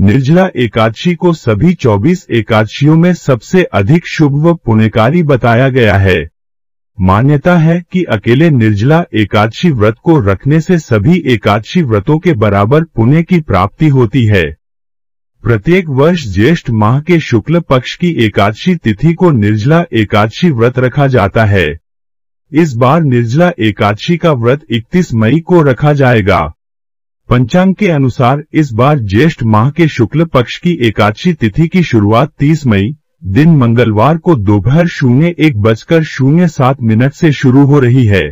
निर्जला एकादशी को सभी 24 एकादशियों में सबसे अधिक शुभ व पुण्यकारी बताया गया है मान्यता है कि अकेले निर्जला एकादशी व्रत को रखने से सभी एकादशी व्रतों के बराबर पुण्य की प्राप्ति होती है प्रत्येक वर्ष ज्येष्ठ माह के शुक्ल पक्ष की एकादशी तिथि को निर्जला एकादशी व्रत रखा जाता है इस बार निर्जला एकादशी का व्रत 31 मई को रखा जाएगा पंचांग के अनुसार इस बार ज्येष्ठ माह के शुक्ल पक्ष की एकादशी तिथि की शुरुआत 30 मई दिन मंगलवार को दोपहर शून्य एक बजकर शून्य सात मिनट से शुरू हो रही है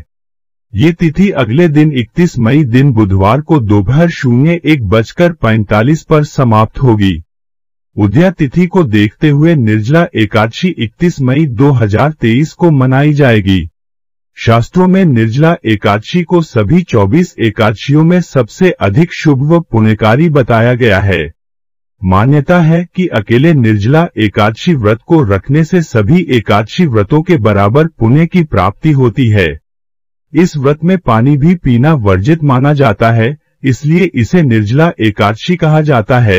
ये तिथि अगले दिन 31 मई दिन बुधवार को दोपहर शून्य एक बजकर पैंतालीस पर समाप्त होगी उदया तिथि को देखते हुए निर्जला एकादशी 31 मई 2023 को मनाई जाएगी शास्त्रों में निर्जला एकादशी को सभी 24 एकादशियों में सबसे अधिक शुभ व पुण्यकारी बताया गया है मान्यता है कि अकेले निर्जला एकादशी व्रत को रखने से सभी एकादशी व्रतों के बराबर पुण्य की प्राप्ति होती है इस व्रत में पानी भी पीना वर्जित माना जाता है इसलिए इसे निर्जला एकादशी कहा जाता है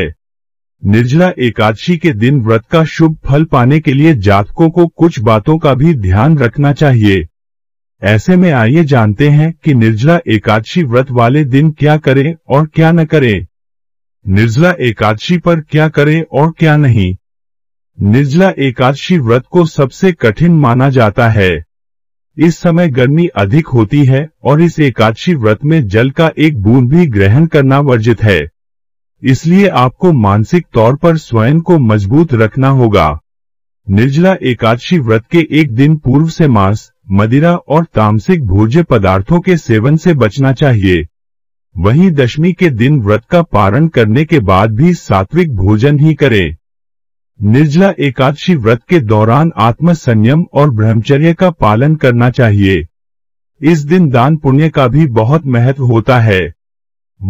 निर्जला एकादशी के दिन व्रत का शुभ फल पाने के लिए जातकों को कुछ बातों का भी ध्यान रखना चाहिए ऐसे में आइए जानते हैं कि निर्जला एकादशी व्रत वाले दिन क्या करें और क्या न करें निर्जला एकादशी पर क्या करें और क्या नहीं निर्जला एकादशी व्रत को सबसे कठिन माना जाता है इस समय गर्मी अधिक होती है और इस एकादशी व्रत में जल का एक बूंद भी ग्रहण करना वर्जित है इसलिए आपको मानसिक तौर पर स्वयं को मजबूत रखना होगा निर्जला एकादशी व्रत के एक दिन पूर्व से मांस मदिरा और तामसिक भोज्य पदार्थों के सेवन से बचना चाहिए वहीं दशमी के दिन व्रत का पारण करने के बाद भी सात्विक भोजन ही करें निर्जला एकादशी व्रत के दौरान आत्म संयम और ब्रह्मचर्य का पालन करना चाहिए इस दिन दान पुण्य का भी बहुत महत्व होता है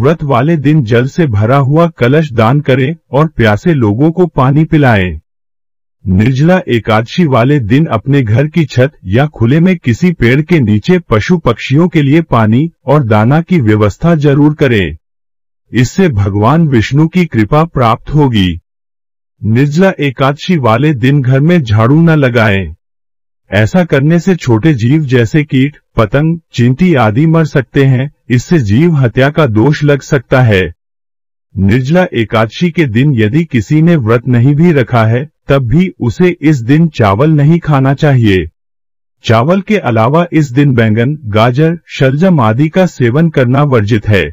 व्रत वाले दिन जल से भरा हुआ कलश दान करें और प्यासे लोगों को पानी पिलाएं। निर्जला एकादशी वाले दिन अपने घर की छत या खुले में किसी पेड़ के नीचे पशु पक्षियों के लिए पानी और दाना की व्यवस्था जरूर करें। इससे भगवान विष्णु की कृपा प्राप्त होगी निर्जला एकादशी वाले दिन घर में झाड़ू न लगाएं। ऐसा करने से छोटे जीव जैसे कीट पतंग चिंती आदि मर सकते हैं इससे जीव हत्या का दोष लग सकता है निर्जला एकादशी के दिन यदि किसी ने व्रत नहीं भी रखा है तब भी उसे इस दिन चावल नहीं खाना चाहिए चावल के अलावा इस दिन बैंगन गाजर शलजम आदि का सेवन करना वर्जित है